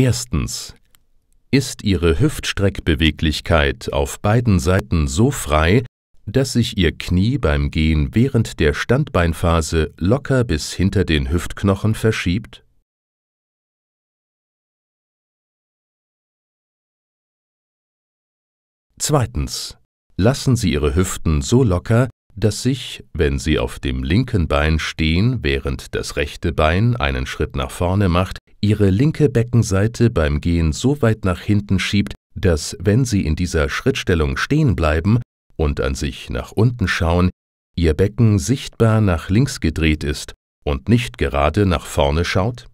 Erstens. Ist Ihre Hüftstreckbeweglichkeit auf beiden Seiten so frei, dass sich Ihr Knie beim Gehen während der Standbeinphase locker bis hinter den Hüftknochen verschiebt? Zweitens. Lassen Sie Ihre Hüften so locker, dass sich, wenn Sie auf dem linken Bein stehen, während das rechte Bein einen Schritt nach vorne macht, ihre linke Beckenseite beim Gehen so weit nach hinten schiebt, dass wenn sie in dieser Schrittstellung stehen bleiben und an sich nach unten schauen, ihr Becken sichtbar nach links gedreht ist und nicht gerade nach vorne schaut?